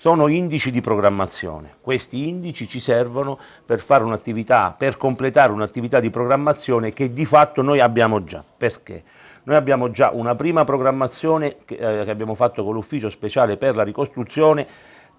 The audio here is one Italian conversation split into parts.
sono indici di programmazione. Questi indici ci servono per fare un'attività, per completare un'attività di programmazione che di fatto noi abbiamo già. Perché? Noi abbiamo già una prima programmazione che, eh, che abbiamo fatto con l'ufficio speciale per la ricostruzione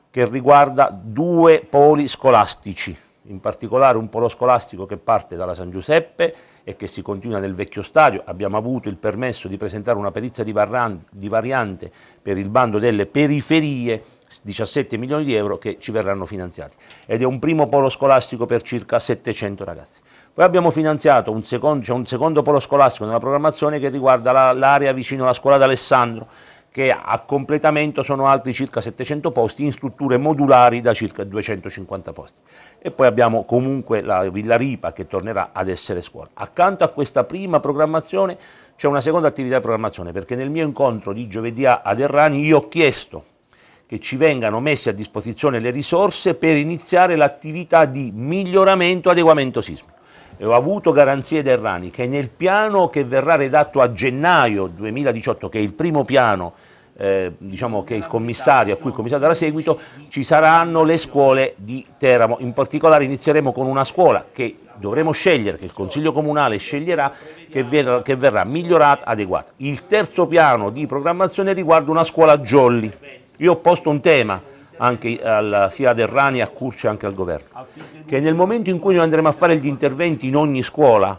che riguarda due poli scolastici, in particolare un polo scolastico che parte dalla San Giuseppe e che si continua nel vecchio stadio, abbiamo avuto il permesso di presentare una perizia di, variante per il bando delle periferie 17 milioni di euro che ci verranno finanziati ed è un primo polo scolastico per circa 700 ragazzi. Poi abbiamo finanziato un secondo, cioè un secondo polo scolastico nella programmazione che riguarda l'area vicino alla scuola d'Alessandro che a completamento sono altri circa 700 posti in strutture modulari da circa 250 posti. E poi abbiamo comunque la Villa Ripa che tornerà ad essere scuola. Accanto a questa prima programmazione c'è una seconda attività di programmazione perché nel mio incontro di giovedì a Errani io ho chiesto che ci vengano messe a disposizione le risorse per iniziare l'attività di miglioramento e adeguamento sismico. E ho avuto garanzie da Errani che nel piano che verrà redatto a gennaio 2018, che è il primo piano eh, diciamo che il commissario, a cui il commissario darà seguito, ci saranno le scuole di Teramo. In particolare inizieremo con una scuola che dovremo scegliere, che il Consiglio Comunale sceglierà, che verrà, che verrà migliorata, adeguata. Il terzo piano di programmazione riguarda una scuola Jolly io ho posto un tema anche al, sia ad Errani, a Curcio e anche al governo, che nel momento in cui noi andremo a fare gli interventi in ogni scuola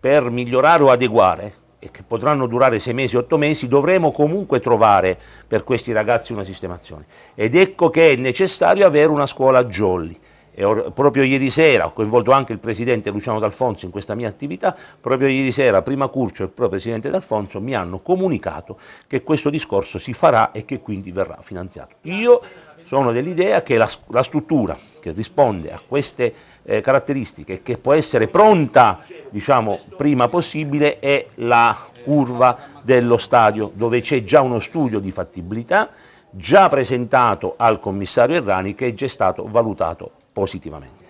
per migliorare o adeguare, e che potranno durare sei mesi, otto mesi, dovremo comunque trovare per questi ragazzi una sistemazione. Ed ecco che è necessario avere una scuola jolly ho, proprio ieri sera ho coinvolto anche il presidente Luciano D'Alfonso in questa mia attività, proprio ieri sera prima Curcio e il presidente D'Alfonso mi hanno comunicato che questo discorso si farà e che quindi verrà finanziato. Io sono dell'idea che la, la, struttura che risponde a queste eh, caratteristiche, che può essere pronta diciamo, prima possibile, è la curva dello stadio, dove c'è già uno studio di fattibilità, già presentato al commissario Errani che è già stato valutato positivamente.